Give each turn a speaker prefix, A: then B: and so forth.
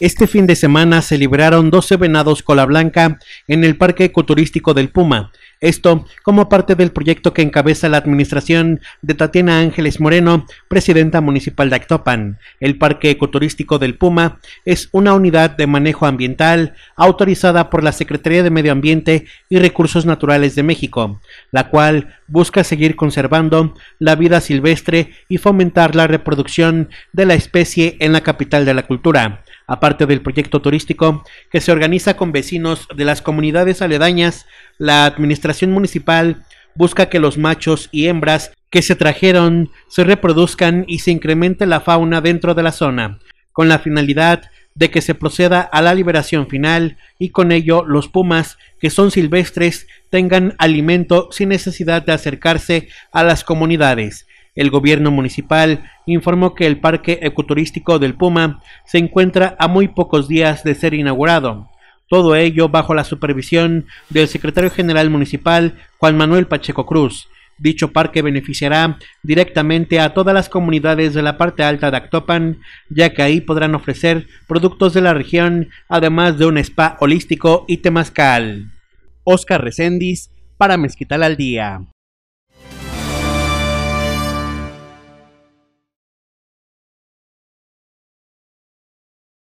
A: Este fin de semana se liberaron 12 venados cola blanca en el Parque Ecoturístico del Puma. Esto como parte del proyecto que encabeza la administración de Tatiana Ángeles Moreno, presidenta municipal de Actopan. El Parque Ecoturístico del Puma es una unidad de manejo ambiental autorizada por la Secretaría de Medio Ambiente y Recursos Naturales de México, la cual busca seguir conservando la vida silvestre y fomentar la reproducción de la especie en la capital de la cultura. Aparte del proyecto turístico que se organiza con vecinos de las comunidades aledañas, la administración municipal busca que los machos y hembras que se trajeron se reproduzcan y se incremente la fauna dentro de la zona, con la finalidad de que se proceda a la liberación final y con ello los pumas que son silvestres tengan alimento sin necesidad de acercarse a las comunidades. El gobierno municipal informó que el Parque Ecoturístico del Puma se encuentra a muy pocos días de ser inaugurado. Todo ello bajo la supervisión del secretario general municipal Juan Manuel Pacheco Cruz. Dicho parque beneficiará directamente a todas las comunidades de la parte alta de Actopan, ya que ahí podrán ofrecer productos de la región, además de un spa holístico y temazcal. Oscar Recendis para Mezquital al Día.